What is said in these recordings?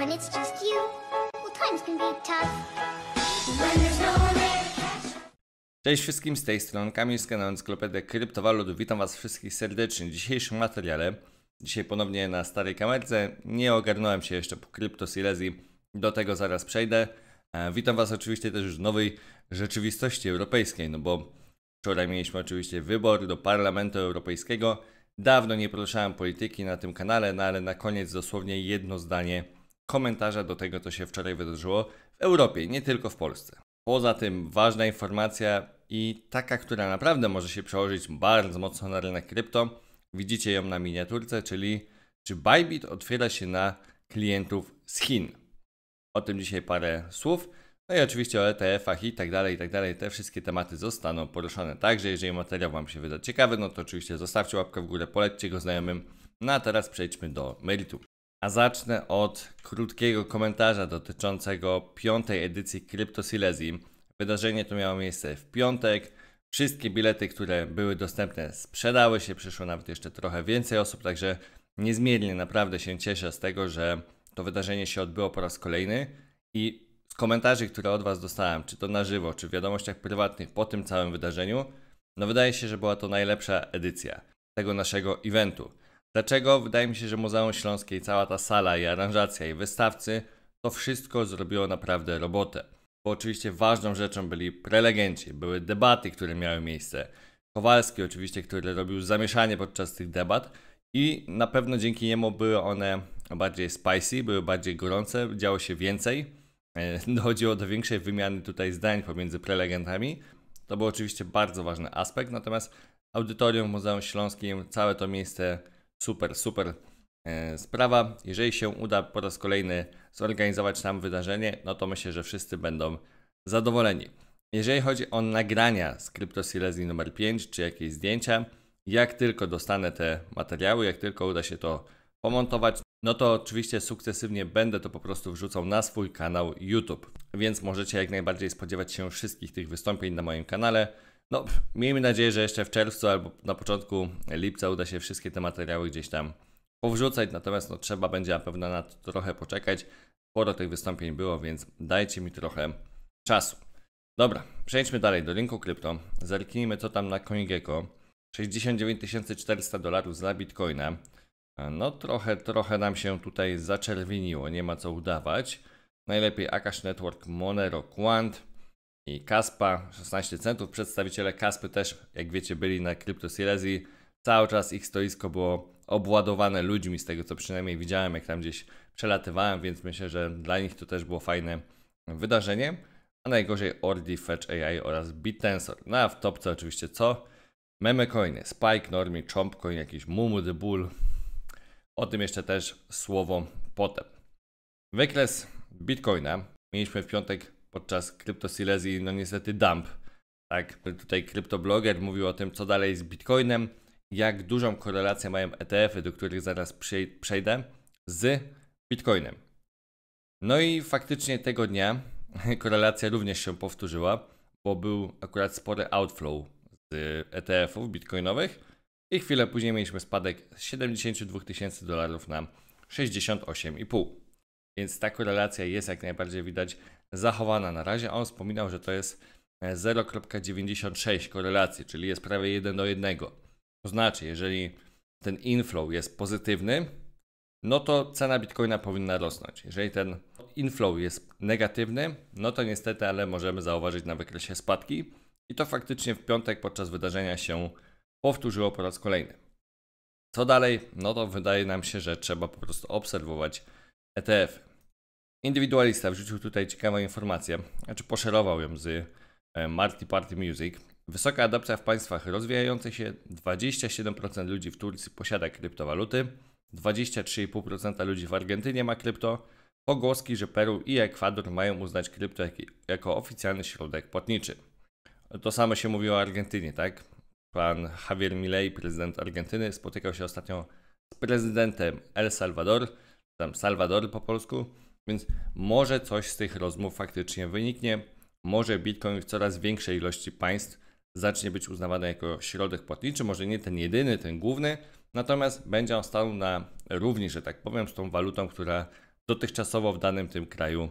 When it's just you, well, times can be tough. When there's no one Cześć wszystkim z tej strony, Kamil z kanału Encyklopedia Kryptowalut. Witam Was wszystkich serdecznie w dzisiejszym materiale. Dzisiaj ponownie na starej kamerce. Nie ogarnąłem się jeszcze po kryptosilezji, do tego zaraz przejdę. E, witam Was oczywiście też już w nowej rzeczywistości europejskiej, no bo wczoraj mieliśmy oczywiście wybor do Parlamentu Europejskiego. Dawno nie poruszałem polityki na tym kanale, no ale na koniec dosłownie jedno zdanie komentarza do tego, co się wczoraj wydarzyło w Europie, nie tylko w Polsce. Poza tym ważna informacja i taka, która naprawdę może się przełożyć bardzo mocno na rynek krypto. Widzicie ją na miniaturce, czyli czy Bybit otwiera się na klientów z Chin. O tym dzisiaj parę słów. No i oczywiście o ETF-ach i tak dalej, i tak dalej. Te wszystkie tematy zostaną poruszone także. Jeżeli materiał Wam się wyda ciekawy, no to oczywiście zostawcie łapkę w górę, polećcie go znajomym. No a teraz przejdźmy do meritum. A zacznę od krótkiego komentarza dotyczącego piątej edycji Crypto Silesii. Wydarzenie to miało miejsce w piątek. Wszystkie bilety, które były dostępne, sprzedały się, przyszło nawet jeszcze trochę więcej osób, także niezmiernie naprawdę się cieszę z tego, że to wydarzenie się odbyło po raz kolejny i z komentarzy, które od Was dostałem, czy to na żywo, czy w wiadomościach prywatnych po tym całym wydarzeniu, no wydaje się, że była to najlepsza edycja tego naszego eventu. Dlaczego? Wydaje mi się, że Muzeum Śląskie i cała ta sala i aranżacja i wystawcy to wszystko zrobiło naprawdę robotę. Bo oczywiście ważną rzeczą byli prelegenci, były debaty, które miały miejsce. Kowalski oczywiście, który robił zamieszanie podczas tych debat i na pewno dzięki niemu były one bardziej spicy, były bardziej gorące, działo się więcej. E, dochodziło do większej wymiany tutaj zdań pomiędzy prelegentami. To był oczywiście bardzo ważny aspekt, natomiast audytorium Muzeum Śląskim, całe to miejsce Super, super e, sprawa. Jeżeli się uda po raz kolejny zorganizować tam wydarzenie, no to myślę, że wszyscy będą zadowoleni. Jeżeli chodzi o nagrania z CryptoSilesii numer 5 czy jakieś zdjęcia, jak tylko dostanę te materiały, jak tylko uda się to pomontować, no to oczywiście sukcesywnie będę to po prostu wrzucał na swój kanał YouTube. Więc możecie jak najbardziej spodziewać się wszystkich tych wystąpień na moim kanale. No, miejmy nadzieję, że jeszcze w czerwcu albo na początku lipca uda się wszystkie te materiały gdzieś tam powrzucać, natomiast no, trzeba będzie na pewno na to trochę poczekać. Sporo tych wystąpień było, więc dajcie mi trochę czasu. Dobra, przejdźmy dalej do rynku krypto. Zerknijmy co tam na CoinGecko. 69 400 dolarów za Bitcoina. No trochę, trochę nam się tutaj zaczerwieniło, nie ma co udawać. Najlepiej Akash Network, Monero, Quant i Kaspa, 16 centów. Przedstawiciele Kaspy też, jak wiecie, byli na CryptoSilesii. Cały czas ich stoisko było obładowane ludźmi, z tego co przynajmniej widziałem, jak tam gdzieś przelatywałem, więc myślę, że dla nich to też było fajne wydarzenie. A najgorzej Ordi, Fetch AI oraz BitTensor. No a w topce oczywiście co? Meme coiny, Spike, Normi, Chompcoin, jakiś Mumu, The Bull. O tym jeszcze też słowo potem. Wykres Bitcoina mieliśmy w piątek podczas kryptosilezji, no niestety dump. Tak, tutaj kryptobloger mówił o tym, co dalej z Bitcoinem, jak dużą korelację mają ETF-y, do których zaraz przejdę, z Bitcoinem. No i faktycznie tego dnia korelacja również się powtórzyła, bo był akurat spory outflow z ETF-ów bitcoinowych i chwilę później mieliśmy spadek z 72 tysięcy dolarów na 68,5. Więc ta korelacja jest jak najbardziej widać zachowana na razie. On wspominał, że to jest 0,96 e, korelacji, czyli jest prawie 1 do 1. To znaczy, jeżeli ten inflow jest pozytywny, no to cena bitcoina powinna rosnąć. Jeżeli ten inflow jest negatywny, no to niestety, ale możemy zauważyć na wykresie spadki. I to faktycznie w piątek podczas wydarzenia się powtórzyło po raz kolejny. Co dalej? No to wydaje nam się, że trzeba po prostu obserwować ETF. Indywidualista wrzucił tutaj ciekawą informację, znaczy poszerował ją z e, Marty Party Music. Wysoka adopcja w państwach rozwijających się, 27% ludzi w Turcji posiada kryptowaluty, 23,5% ludzi w Argentynie ma krypto, pogłoski, że Peru i Ekwador mają uznać krypto jako oficjalny środek płatniczy. To samo się mówiło o Argentynie, tak? Pan Javier Milei, prezydent Argentyny, spotykał się ostatnio z prezydentem El Salvador, tam Salwador po polsku, więc może coś z tych rozmów faktycznie wyniknie. Może Bitcoin w coraz większej ilości państw zacznie być uznawany jako środek płatniczy, może nie ten jedyny, ten główny, natomiast będzie on stał na równi, że tak powiem, z tą walutą, która dotychczasowo w danym tym kraju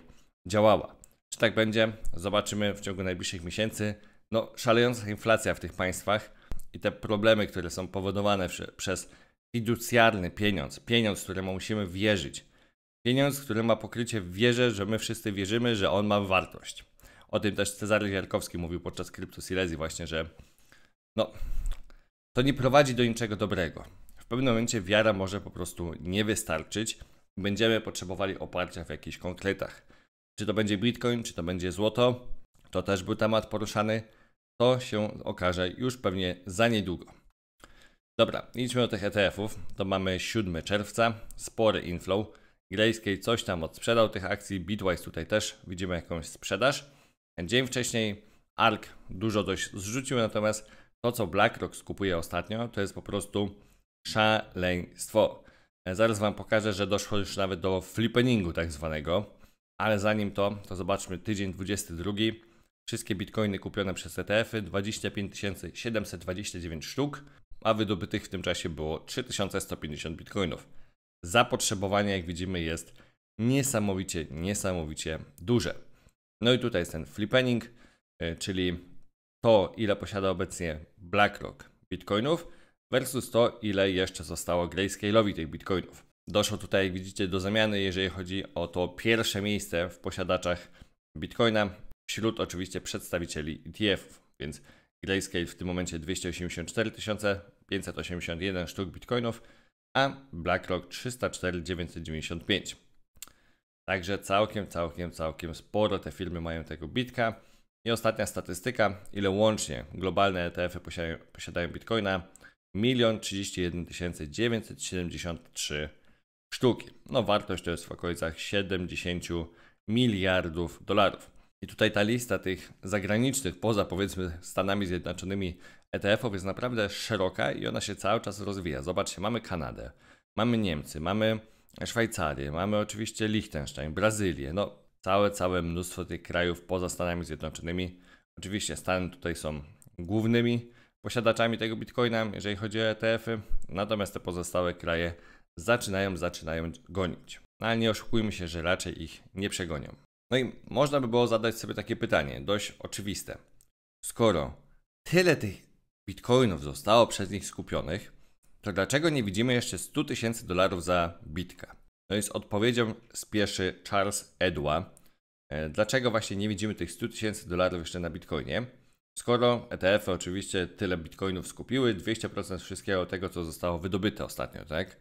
działała. Czy tak będzie? Zobaczymy w ciągu najbliższych miesięcy. No, szalejąca inflacja w tych państwach i te problemy, które są powodowane przez fiducjarny pieniądz, pieniądz, któremu musimy wierzyć. Pieniądz, który ma pokrycie w wierze, że my wszyscy wierzymy, że on ma wartość. O tym też Cezary Ziarkowski mówił podczas Kryptosilezji właśnie, że no, to nie prowadzi do niczego dobrego. W pewnym momencie wiara może po prostu nie wystarczyć. Będziemy potrzebowali oparcia w jakichś konkretach. Czy to będzie Bitcoin, czy to będzie złoto, to też był temat poruszany. To się okaże już pewnie za niedługo. Dobra, idźmy do tych ETF-ów. To mamy 7 czerwca, spory inflow. Grayscale coś tam odsprzedał tych akcji, Bitwise tutaj też widzimy jakąś sprzedaż. Dzień wcześniej ARK dużo dość zrzucił, natomiast to co BlackRock skupuje ostatnio to jest po prostu szaleństwo. E, zaraz Wam pokażę, że doszło już nawet do flippeningu tak zwanego, ale zanim to, to zobaczmy tydzień 22. Wszystkie bitcoiny kupione przez ETF-y 25 729 sztuk a wydobytych w tym czasie było 3150 bitcoinów. Zapotrzebowanie, jak widzimy, jest niesamowicie, niesamowicie duże. No i tutaj jest ten flippening, e, czyli to, ile posiada obecnie BlackRock bitcoinów versus to, ile jeszcze zostało Grayscale'owi tych bitcoinów. Doszło tutaj, jak widzicie, do zamiany, jeżeli chodzi o to pierwsze miejsce w posiadaczach bitcoina, wśród oczywiście przedstawicieli ETF-ów, więc Grayscale w tym momencie 284 581 sztuk bitcoinów, a BlackRock 304 995. Także całkiem, całkiem, całkiem sporo te firmy mają tego bitka. I ostatnia statystyka, ile łącznie globalne ETF-y posiadają, posiadają bitcoina? 1 31 973 sztuki. No wartość to jest w okolicach 70 miliardów dolarów. I tutaj ta lista tych zagranicznych, poza powiedzmy Stanami Zjednoczonymi ETF-ów jest naprawdę szeroka i ona się cały czas rozwija. Zobaczcie, mamy Kanadę, mamy Niemcy, mamy Szwajcarię, mamy oczywiście Liechtenstein, Brazylię, no całe, całe mnóstwo tych krajów poza Stanami Zjednoczonymi. Oczywiście Stany tutaj są głównymi posiadaczami tego Bitcoina, jeżeli chodzi o ETF-y, natomiast te pozostałe kraje zaczynają, zaczynają gonić. No, ale nie oszukujmy się, że raczej ich nie przegonią. No i można by było zadać sobie takie pytanie, dość oczywiste. Skoro tyle tych bitcoinów zostało przez nich skupionych, to dlaczego nie widzimy jeszcze 100 tysięcy dolarów za bitka No i z odpowiedzią spieszy Charles Edwa. E, dlaczego właśnie nie widzimy tych 100 tysięcy dolarów jeszcze na bitcoinie? Skoro etf -y oczywiście tyle bitcoinów skupiły, 200% wszystkiego tego, co zostało wydobyte ostatnio, tak?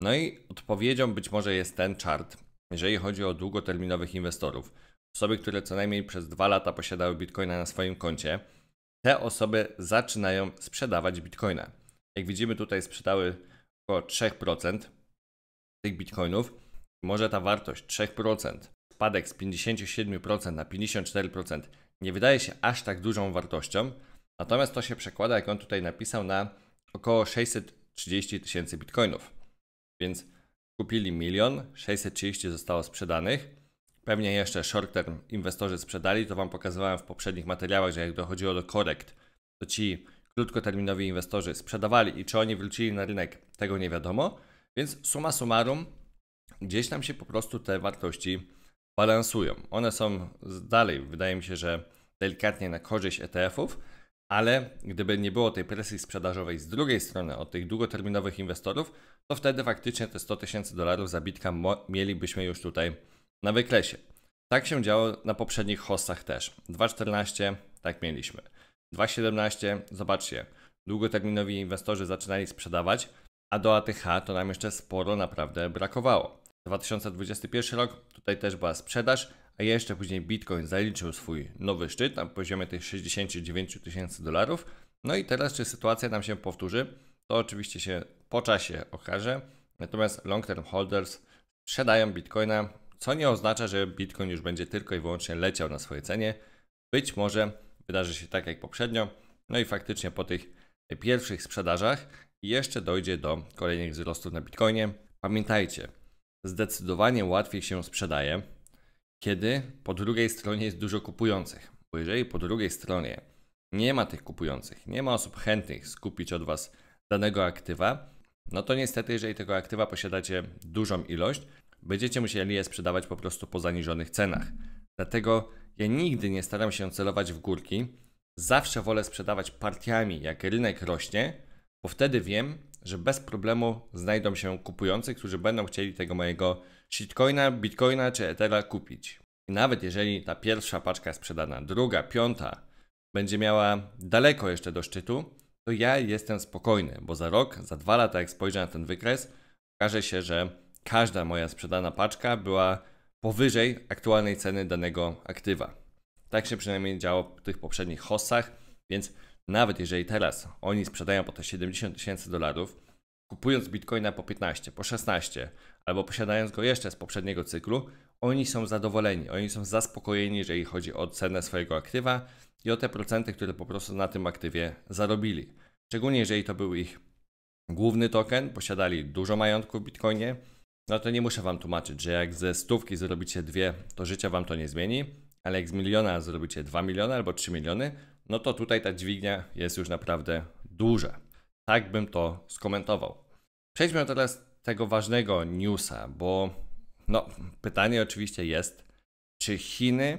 No i odpowiedzią być może jest ten chart, jeżeli chodzi o długoterminowych inwestorów. Osoby, które co najmniej przez dwa lata posiadały bitcoina na swoim koncie, te osoby zaczynają sprzedawać bitcoina. Jak widzimy tutaj sprzedały około 3% tych bitcoinów. Może ta wartość 3%, spadek z 57% na 54% nie wydaje się aż tak dużą wartością, natomiast to się przekłada, jak on tutaj napisał, na około 630 tysięcy bitcoinów. Więc kupili milion, 630 zostało sprzedanych. Pewnie jeszcze short term inwestorzy sprzedali, to Wam pokazywałem w poprzednich materiałach, że jak dochodziło do korekt, to ci krótkoterminowi inwestorzy sprzedawali i czy oni wrócili na rynek, tego nie wiadomo. Więc suma summarum, gdzieś tam się po prostu te wartości balansują. One są dalej, wydaje mi się, że delikatnie na korzyść ETF-ów, ale gdyby nie było tej presji sprzedażowej z drugiej strony od tych długoterminowych inwestorów, to wtedy faktycznie te 100 tysięcy dolarów za Bitka mielibyśmy już tutaj na wykresie. Tak się działo na poprzednich hostach też. 2.14 tak mieliśmy. 2.17 zobaczcie, długoterminowi inwestorzy zaczynali sprzedawać, a do ATH to nam jeszcze sporo naprawdę brakowało. 2021 rok, tutaj też była sprzedaż, a jeszcze później Bitcoin zaliczył swój nowy szczyt na poziomie tych 69 tysięcy dolarów. No i teraz, czy sytuacja nam się powtórzy? To oczywiście się po czasie okaże. Natomiast long term holders sprzedają bitcoina, co nie oznacza, że bitcoin już będzie tylko i wyłącznie leciał na swoje cenie. Być może wydarzy się tak jak poprzednio. No i faktycznie po tych pierwszych sprzedażach jeszcze dojdzie do kolejnych wzrostów na bitcoinie. Pamiętajcie, zdecydowanie łatwiej się sprzedaje, kiedy po drugiej stronie jest dużo kupujących. Bo jeżeli po drugiej stronie nie ma tych kupujących, nie ma osób chętnych skupić od Was danego aktywa, no to niestety, jeżeli tego aktywa posiadacie dużą ilość, będziecie musieli je sprzedawać po prostu po zaniżonych cenach. Dlatego ja nigdy nie staram się celować w górki. Zawsze wolę sprzedawać partiami, jak rynek rośnie, bo wtedy wiem, że bez problemu znajdą się kupujący, którzy będą chcieli tego mojego shitcoina, bitcoina czy ethera kupić. I nawet jeżeli ta pierwsza paczka sprzedana, druga, piąta będzie miała daleko jeszcze do szczytu, to ja jestem spokojny, bo za rok, za dwa lata, jak spojrzę na ten wykres, okaże się, że każda moja sprzedana paczka była powyżej aktualnej ceny danego aktywa. Tak się przynajmniej działo w tych poprzednich hossach, więc nawet jeżeli teraz oni sprzedają po te 70 tysięcy dolarów, kupując bitcoina po 15, po 16, albo posiadając go jeszcze z poprzedniego cyklu, oni są zadowoleni, oni są zaspokojeni, jeżeli chodzi o cenę swojego aktywa i o te procenty, które po prostu na tym aktywie zarobili. Szczególnie jeżeli to był ich główny token, posiadali dużo majątku w Bitcoinie, no to nie muszę Wam tłumaczyć, że jak ze stówki zrobicie dwie, to życia Wam to nie zmieni, ale jak z miliona zrobicie 2 miliony albo 3 miliony, no to tutaj ta dźwignia jest już naprawdę duża. Tak bym to skomentował. Przejdźmy teraz do tego ważnego newsa, bo no, pytanie oczywiście jest, czy Chiny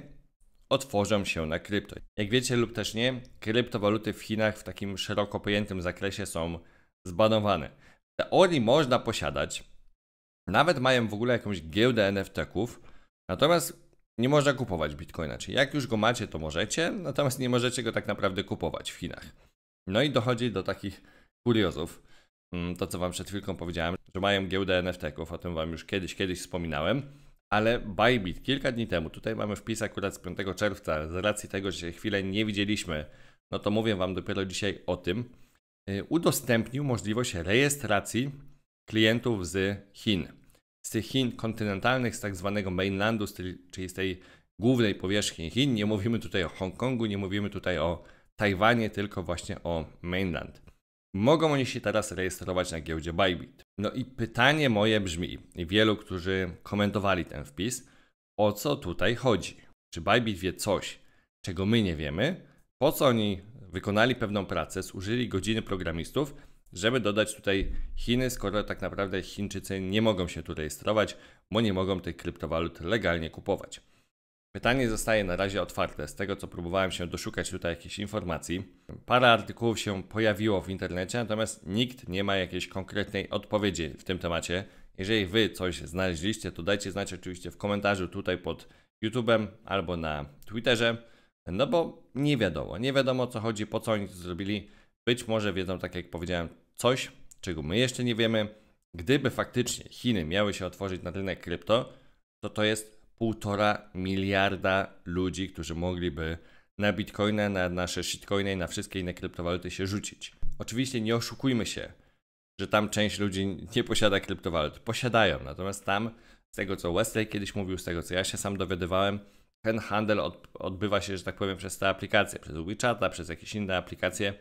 otworzą się na krypto. Jak wiecie lub też nie, kryptowaluty w Chinach w takim szeroko pojętym zakresie są zbanowane. W teorii można posiadać, nawet mają w ogóle jakąś giełdę NFT-ków, natomiast nie można kupować bitcoina. Czyli jak już go macie, to możecie, natomiast nie możecie go tak naprawdę kupować w Chinach. No i dochodzi do takich kuriozów, Mm, to, co Wam przed chwilką powiedziałem, że mają giełdę NFT-ków, o tym Wam już kiedyś, kiedyś wspominałem, ale Bybit kilka dni temu, tutaj mamy wpis akurat z 5 czerwca, z racji tego, że się chwilę nie widzieliśmy, no to mówię Wam dopiero dzisiaj o tym, y, udostępnił możliwość rejestracji klientów z Chin. Z tych Chin kontynentalnych, z tak zwanego mainlandu, czyli z tej głównej powierzchni Chin. Nie mówimy tutaj o Hongkongu, nie mówimy tutaj o Tajwanie, tylko właśnie o mainland. Mogą oni się teraz rejestrować na giełdzie Bybit. No i pytanie moje brzmi, i wielu, którzy komentowali ten wpis, o co tutaj chodzi? Czy Bybit wie coś, czego my nie wiemy? Po co oni wykonali pewną pracę, zużyli godziny programistów, żeby dodać tutaj Chiny, skoro tak naprawdę Chińczycy nie mogą się tu rejestrować, bo nie mogą tych kryptowalut legalnie kupować. Pytanie zostaje na razie otwarte. Z tego co próbowałem się doszukać tutaj jakichś informacji, parę artykułów się pojawiło w internecie, natomiast nikt nie ma jakiejś konkretnej odpowiedzi w tym temacie. Jeżeli wy coś znaleźliście, to dajcie znać oczywiście w komentarzu tutaj pod YouTube'em albo na Twitterze, no bo nie wiadomo, nie wiadomo co chodzi, po co oni to zrobili. Być może wiedzą, tak jak powiedziałem, coś, czego my jeszcze nie wiemy. Gdyby faktycznie Chiny miały się otworzyć na rynek krypto, to to jest półtora miliarda ludzi, którzy mogliby na bitcoina, na nasze shitcoiny i na wszystkie inne kryptowaluty się rzucić. Oczywiście nie oszukujmy się, że tam część ludzi nie posiada kryptowalut. Posiadają, natomiast tam, z tego co Wesley kiedyś mówił, z tego co ja się sam dowiadywałem, ten handel od, odbywa się, że tak powiem, przez te aplikacje, przez WeChata, przez jakieś inne aplikacje.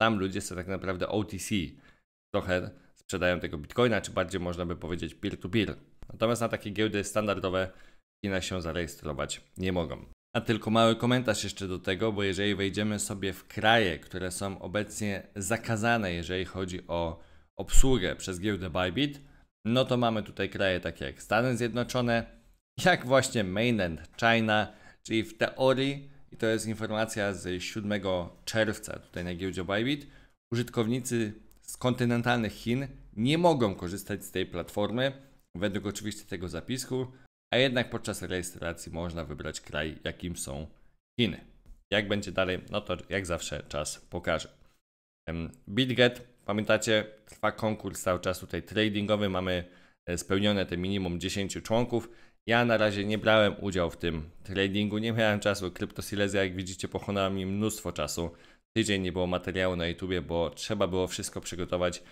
Tam ludzie sobie tak naprawdę OTC trochę sprzedają tego bitcoina, czy bardziej można by powiedzieć peer to -peer. Natomiast na takie giełdy standardowe i na się zarejestrować nie mogą. A tylko mały komentarz jeszcze do tego, bo jeżeli wejdziemy sobie w kraje, które są obecnie zakazane, jeżeli chodzi o obsługę przez giełdę Bybit, no to mamy tutaj kraje takie jak Stany Zjednoczone, jak właśnie mainland China, czyli w teorii, i to jest informacja z 7 czerwca tutaj na giełdzie Bybit, użytkownicy z kontynentalnych Chin nie mogą korzystać z tej platformy, według oczywiście tego zapisku, a jednak podczas rejestracji można wybrać kraj, jakim są Chiny. Jak będzie dalej, no to jak zawsze czas pokaże. BitGet, pamiętacie, trwa konkurs cały czas tutaj tradingowy, mamy e, spełnione te minimum 10 członków. Ja na razie nie brałem udziału w tym tradingu, nie miałem czasu. Kryptosilezja, jak widzicie, pochłonęła mi mnóstwo czasu. Tydzień nie było materiału na YouTubie, bo trzeba było wszystko przygotować,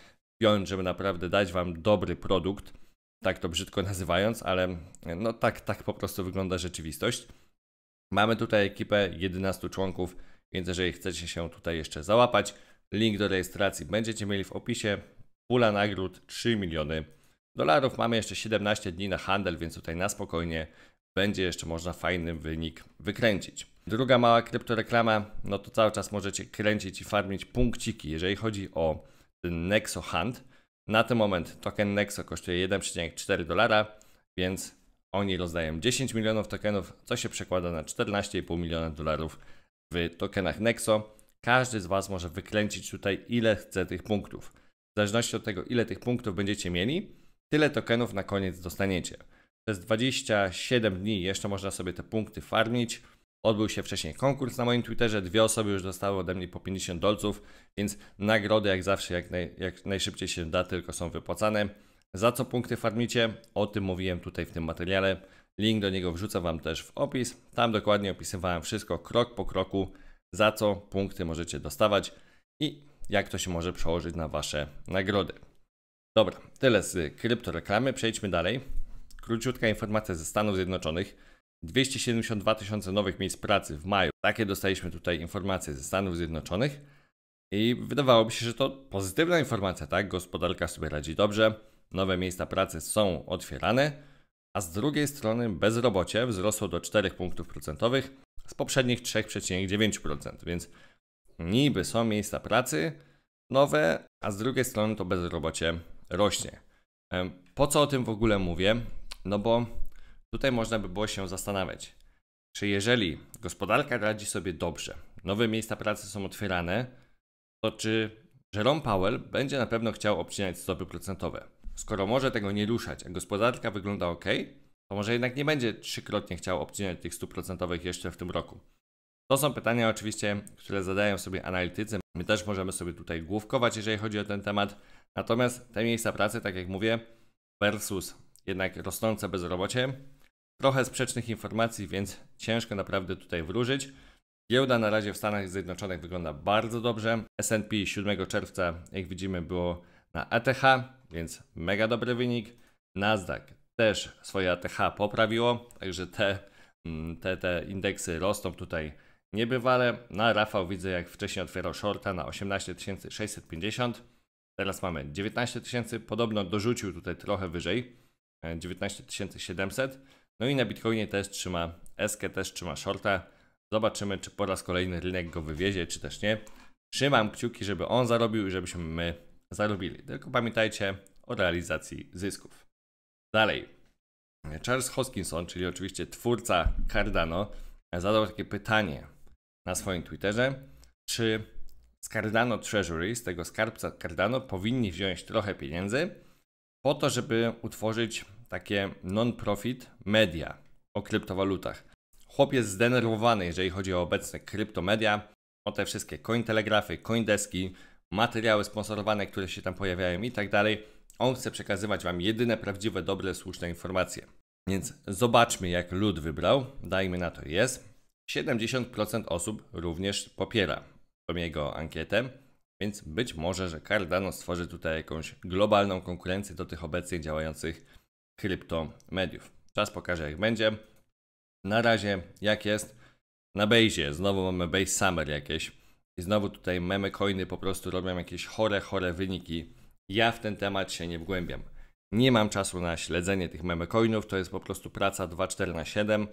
wziąć, żeby naprawdę dać Wam dobry produkt tak to brzydko nazywając, ale no tak, tak po prostu wygląda rzeczywistość. Mamy tutaj ekipę 11 członków, więc jeżeli chcecie się tutaj jeszcze załapać, link do rejestracji będziecie mieli w opisie. Pula nagród 3 miliony dolarów. Mamy jeszcze 17 dni na handel, więc tutaj na spokojnie będzie jeszcze można fajny wynik wykręcić. Druga mała kryptoreklama, no to cały czas możecie kręcić i farmić punkciki. Jeżeli chodzi o ten Nexo Hunt, na ten moment token Nexo kosztuje 1,4 dolara, więc oni rozdają 10 milionów tokenów, co się przekłada na 14,5 miliona dolarów w tokenach Nexo. Każdy z Was może wykręcić tutaj ile chce tych punktów. W zależności od tego, ile tych punktów będziecie mieli, tyle tokenów na koniec dostaniecie. Przez 27 dni jeszcze można sobie te punkty farmić. Odbył się wcześniej konkurs na moim Twitterze, dwie osoby już dostały ode mnie po 50 dolców, więc nagrody jak zawsze jak, naj, jak najszybciej się da, tylko są wypłacane. Za co punkty farmicie? O tym mówiłem tutaj w tym materiale. Link do niego wrzucę Wam też w opis. Tam dokładnie opisywałem wszystko krok po kroku, za co punkty możecie dostawać i jak to się może przełożyć na Wasze nagrody. Dobra, tyle z kryptoreklamy. Przejdźmy dalej. Króciutka informacja ze Stanów Zjednoczonych. 272 tysiące nowych miejsc pracy w maju. Takie dostaliśmy tutaj informacje ze Stanów Zjednoczonych i wydawałoby się, że to pozytywna informacja, tak? Gospodarka sobie radzi dobrze, nowe miejsca pracy są otwierane, a z drugiej strony bezrobocie wzrosło do 4 punktów procentowych z poprzednich 3,9%, więc niby są miejsca pracy nowe, a z drugiej strony to bezrobocie rośnie. Po co o tym w ogóle mówię? No bo Tutaj można by było się zastanawiać, czy jeżeli gospodarka radzi sobie dobrze, nowe miejsca pracy są otwierane, to czy Jerome Powell będzie na pewno chciał obcinać stopy procentowe? Skoro może tego nie ruszać, a gospodarka wygląda ok, to może jednak nie będzie trzykrotnie chciał obcinać tych stóp procentowych jeszcze w tym roku. To są pytania oczywiście, które zadają sobie analitycy. My też możemy sobie tutaj główkować, jeżeli chodzi o ten temat. Natomiast te miejsca pracy, tak jak mówię, versus jednak rosnące bezrobocie, Trochę sprzecznych informacji, więc ciężko naprawdę tutaj wróżyć. Giełda na razie w Stanach Zjednoczonych wygląda bardzo dobrze. S&P 7 czerwca, jak widzimy, było na ATH, więc mega dobry wynik. Nasdaq też swoje ATH poprawiło, także te, mm, te, te indeksy rosną tutaj niebywale. Na Rafał widzę, jak wcześniej otwierał shorta na 18 650. Teraz mamy 19 000, podobno dorzucił tutaj trochę wyżej, 19 e, 700. No i na Bitcoinie też trzyma SK, też trzyma shorta. Zobaczymy, czy po raz kolejny rynek go wywiezie, czy też nie. Trzymam kciuki, żeby on zarobił i żebyśmy my zarobili. Tylko pamiętajcie o realizacji zysków. Dalej. Charles Hoskinson, czyli oczywiście twórca Cardano, zadał takie pytanie na swoim Twitterze, czy z Cardano Treasury, z tego skarbca Cardano, powinni wziąć trochę pieniędzy po to, żeby utworzyć takie non-profit media o kryptowalutach. Chłop jest zdenerwowany, jeżeli chodzi o obecne kryptomedia, o te wszystkie cointelegrafy, coindeski, materiały sponsorowane, które się tam pojawiają i tak dalej. On chce przekazywać Wam jedyne prawdziwe, dobre, słuszne informacje. Więc zobaczmy, jak lud wybrał. Dajmy na to jest. 70% osób również popiera tą jego ankietę, więc być może, że Cardano stworzy tutaj jakąś globalną konkurencję do tych obecnie działających kryptomediów. Czas pokaże, jak będzie. Na razie, jak jest na Bejzie. Znowu mamy Base Summer jakieś. I znowu tutaj meme coiny po prostu robią jakieś chore, chore wyniki. Ja w ten temat się nie wgłębiam. Nie mam czasu na śledzenie tych meme coinów. To jest po prostu praca 24 4 na 7.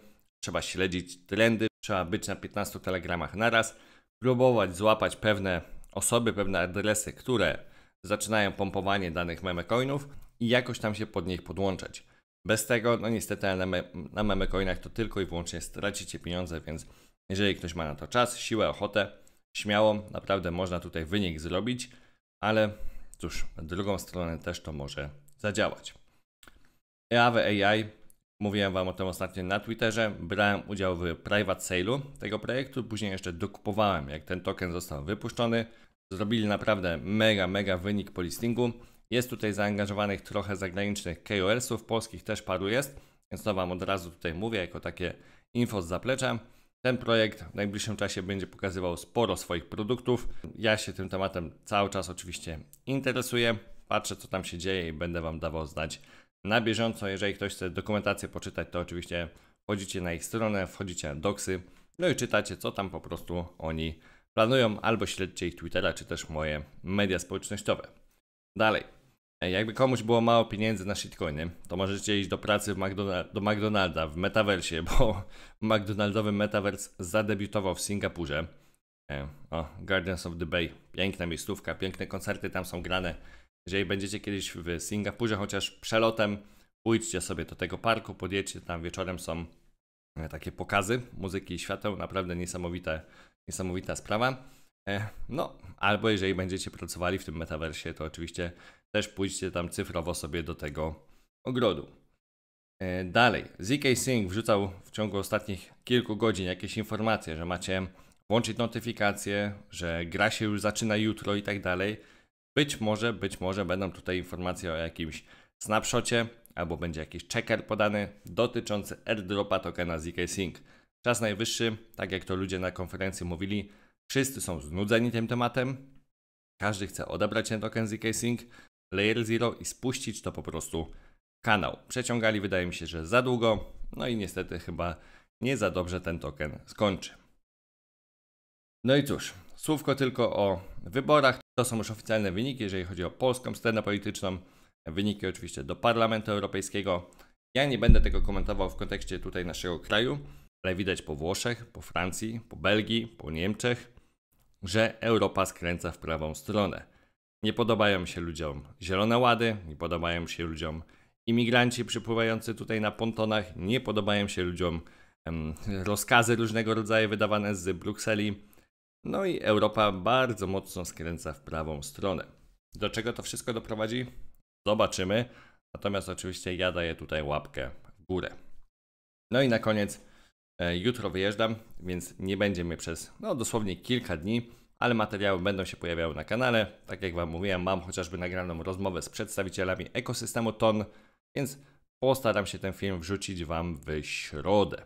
Trzeba śledzić trendy, trzeba być na 15 telegramach naraz, próbować złapać pewne osoby, pewne adresy, które zaczynają pompowanie danych meme coinów i jakoś tam się pod nich podłączać. Bez tego, no niestety na, me, na coinach to tylko i wyłącznie stracicie pieniądze, więc jeżeli ktoś ma na to czas, siłę, ochotę, śmiało, naprawdę można tutaj wynik zrobić, ale cóż, na drugą stronę też to może zadziałać. Eave AI, mówiłem Wam o tym ostatnio na Twitterze, brałem udział w private sale'u tego projektu, później jeszcze dokupowałem, jak ten token został wypuszczony. Zrobili naprawdę mega, mega wynik po listingu. Jest tutaj zaangażowanych trochę zagranicznych KOL-sów, polskich też paru jest, więc to Wam od razu tutaj mówię jako takie info z zaplecza. Ten projekt w najbliższym czasie będzie pokazywał sporo swoich produktów. Ja się tym tematem cały czas oczywiście interesuję, patrzę co tam się dzieje i będę Wam dawał znać na bieżąco. Jeżeli ktoś chce dokumentację poczytać, to oczywiście wchodzicie na ich stronę, wchodzicie na doksy, no i czytacie co tam po prostu oni planują, albo śledźcie ich Twittera, czy też moje media społecznościowe. Dalej. Jakby komuś było mało pieniędzy na shitcoiny, to możecie iść do pracy do McDonalda w metaversie, bo McDonaldowy metavers zadebiutował w Singapurze. O, Guardians of the Bay, piękna miejscówka, piękne koncerty tam są grane. Jeżeli będziecie kiedyś w Singapurze, chociaż przelotem, pójdźcie sobie do tego parku, podjedźcie tam wieczorem są e, takie pokazy muzyki i świateł, naprawdę niesamowite, niesamowita sprawa. E, no, albo jeżeli będziecie pracowali w tym metaversie, to oczywiście też pójdźcie tam cyfrowo sobie do tego ogrodu. E, dalej, ZK Sync wrzucał w ciągu ostatnich kilku godzin jakieś informacje, że macie włączyć notyfikacje, że gra się już zaczyna jutro i tak dalej. Być może, być może będą tutaj informacje o jakimś snapshocie, albo będzie jakiś checker podany dotyczący airdropa tokena ZK Sync. Czas najwyższy, tak jak to ludzie na konferencji mówili, Wszyscy są znudzeni tym tematem. Każdy chce odebrać ten token ZK Sync, Layer Zero i spuścić to po prostu kanał. Przeciągali, wydaje mi się, że za długo, no i niestety chyba nie za dobrze ten token skończy. No i cóż, słówko tylko o wyborach. To są już oficjalne wyniki, jeżeli chodzi o polską scenę polityczną. Wyniki oczywiście do Parlamentu Europejskiego. Ja nie będę tego komentował w kontekście tutaj naszego kraju, ale widać po Włoszech, po Francji, po Belgii, po Niemczech, że Europa skręca w prawą stronę. Nie podobają się ludziom zielone łady, nie podobają się ludziom imigranci przypływający tutaj na pontonach, nie podobają się ludziom rozkazy różnego rodzaju wydawane z Brukseli. No i Europa bardzo mocno skręca w prawą stronę. Do czego to wszystko doprowadzi? Zobaczymy. Natomiast oczywiście ja daję tutaj łapkę w górę. No i na koniec E, jutro wyjeżdżam, więc nie będzie mnie przez no, dosłownie kilka dni, ale materiały będą się pojawiały na kanale. Tak jak Wam mówiłem, mam chociażby nagraną rozmowę z przedstawicielami ekosystemu TON, więc postaram się ten film wrzucić Wam w środę.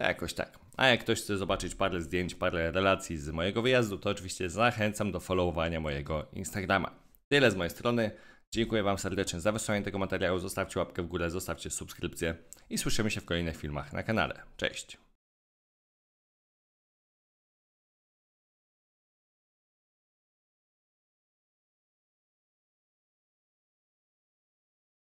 Jakoś tak. A jak ktoś chce zobaczyć parę zdjęć, parę relacji z mojego wyjazdu, to oczywiście zachęcam do followowania mojego Instagrama. Tyle z mojej strony. Dziękuję Wam serdecznie za wysłanie tego materiału. Zostawcie łapkę w górę, zostawcie subskrypcję i słyszymy się w kolejnych filmach na kanale. Cześć!